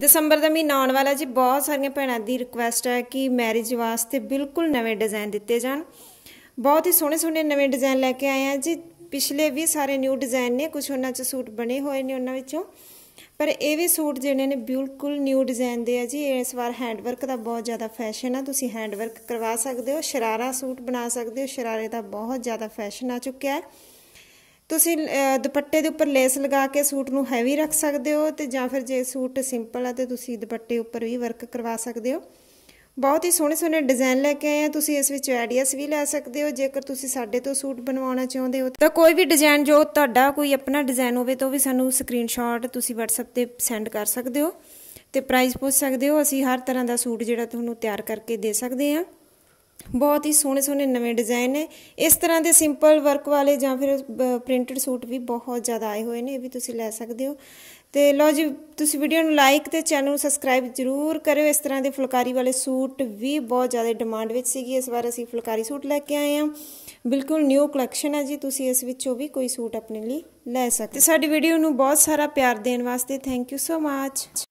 ਦਸੰਬਰ ਦਾ ਮਹੀਨਾ ਆਉਣ ਵਾਲਾ ਜੀ ਬਹੁਤ ਸਾਰੀਆਂ ਭੈਣਾਂ ਦੀ ਰਿਕੁਐਸਟ ਹੈ ਕਿ ਮੈਰਿਜ ਵਾਸਤੇ ਬਿਲਕੁਲ ਨਵੇਂ ਡਿਜ਼ਾਈਨ ਦਿੱਤੇ ਜਾਣ ਬਹੁਤ ਹੀ ਸੋਹਣੇ ਸੋਹਣੇ ਨਵੇਂ ਡਿਜ਼ਾਈਨ ਲੈ ਕੇ ਆਏ ਆ ਜੀ ਪਿਛਲੇ ਵੀ ਸਾਰੇ ਨਿਊ ਡਿਜ਼ਾਈਨ ਨੇ ਕੁਝ ਉਹਨਾਂ 'ਚ ਸੂਟ ਬਣੇ ਹੋਏ ਨੇ ਉਹਨਾਂ ਵਿੱਚੋਂ ਪਰ ਇਹ ਵੀ ਸੂਟ ਜਿਹੜੇ ਨੇ ਬਿਲਕੁਲ ਨਿਊ ਡਿਜ਼ਾਈਨ ਦੇ ਆ ਜੀ ਇਸ ਵਾਰ ਹੈਂਡਵਰਕ ਦਾ ਬਹੁਤ ਜ਼ਿਆਦਾ ਫੈਸ਼ਨ ਆ ਤੁਸੀਂ ਹੈਂਡਵਰਕ ਕਰਵਾ ਸਕਦੇ ਹੋ ਸ਼ਰਾਰਾ ਸੂਟ ਬਣਾ ਸਕਦੇ ਹੋ ਸ਼ਰਾਰੇ ਦਾ ਬਹੁਤ ਜ਼ਿਆਦਾ ਫੈਸ਼ਨ ਆ ਚੁੱਕਿਆ ਹੈ ਤੁਸੀਂ ਦੁਪੱਟੇ ਦੇ ਉੱਪਰ ਲੇਸ ਲਗਾ ਕੇ ਸੂਟ ਨੂੰ ਹੈਵੀ ਰੱਖ ਸਕਦੇ ਹੋ ਤੇ ਜਾਂ ਫਿਰ ਜੇ ਸੂਟ ਸਿੰਪਲ ਆ ਤੇ ਤੁਸੀਂ ਦੁਪੱਟੇ ਉੱਪਰ ਵੀ ਵਰਕ ਕਰਵਾ ਸਕਦੇ ਹੋ ਬਹੁਤ ਹੀ ਸੋਹਣੇ ਸੋਹਣੇ ਡਿਜ਼ਾਈਨ ਲੈ ਕੇ ਆਏ ਆ ਤੁਸੀਂ ਇਸ ਵਿੱਚ ਆਈਡੀਆਸ ਵੀ ਲੈ ਸਕਦੇ ਹੋ ਜੇਕਰ ਤੁਸੀਂ ਸਾਡੇ ਤੋਂ ਸੂਟ ਬਣਵਾਉਣਾ ਚਾਹੁੰਦੇ ਹੋ ਤਾਂ ਕੋਈ ਵੀ ਡਿਜ਼ਾਈਨ ਜੋ ਤੁਹਾਡਾ ਕੋਈ ਆਪਣਾ ਡਿਜ਼ਾਈਨ ਹੋਵੇ ਤਾਂ ਉਹ ਵੀ ਸਾਨੂੰ ਸਕਰੀਨਸ਼ਾਟ ਤੁਸੀਂ WhatsApp ਤੇ ਸੈਂਡ ਕਰ ਸਕਦੇ ਹੋ ਤੇ ਪ੍ਰਾਈਸ ਪੁੱਛ ਸਕਦੇ ਹੋ ਅਸੀਂ ਹਰ ਤਰ੍ਹਾਂ ਦਾ ਸੂਟ ਜਿਹੜਾ ਤੁਹਾਨੂੰ ਤਿਆਰ ਕਰਕੇ ਦੇ ਸਕਦੇ ਹਾਂ ਬਹੁਤ ਹੀ ਸੋਹਣੇ ਸੋਹਣੇ ਨਵੇਂ ਡਿਜ਼ਾਈਨ ਨੇ ਇਸ ਤਰ੍ਹਾਂ ਦੇ ਸਿੰਪਲ ਵਰਕ ਵਾਲੇ ਜਾਂ ਫਿਰ ਪ੍ਰਿੰਟਡ ਸੂਟ ਵੀ ਬਹੁਤ ਜ਼ਿਆਦਾ ਆਏ ਹੋਏ ਨੇ ਇਹ ਵੀ ਤੁਸੀਂ ਲੈ ਸਕਦੇ ਹੋ ਤੇ ਲੋ ਜੀ ਤੁਸੀਂ ਵੀਡੀਓ ਨੂੰ ਲਾਈਕ ਤੇ ਚੈਨਲ ਨੂੰ ਸਬਸਕ੍ਰਾਈਬ ਜ਼ਰੂਰ ਕਰਿਓ ਇਸ ਤਰ੍ਹਾਂ ਦੇ ਫੁਲਕਾਰੀ ਵਾਲੇ ਸੂਟ ਵੀ ਬਹੁਤ ਜ਼ਿਆਦਾ ਡਿਮਾਂਡ ਵਿੱਚ ਸੀਗੀ ਇਸ ਵਾਰ ਅਸੀਂ ਫੁਲਕਾਰੀ ਸੂਟ ਲੈ ਕੇ ਆਏ ਹਾਂ ਬਿਲਕੁਲ ਨਿਊ ਕਲੈਕਸ਼ਨ ਹੈ ਜੀ ਤੁਸੀਂ ਇਸ ਵਿੱਚੋਂ ਵੀ ਕੋਈ ਸੂਟ ਆਪਣੇ ਲਈ ਲੈ ਸਕਦੇ ਸਾਡੀ ਵੀਡੀਓ ਨੂੰ ਬਹੁਤ ਸਾਰਾ ਪਿਆਰ ਦੇਣ ਵਾਸਤੇ ਥੈਂਕ ਯੂ ਸੋ ਮਚ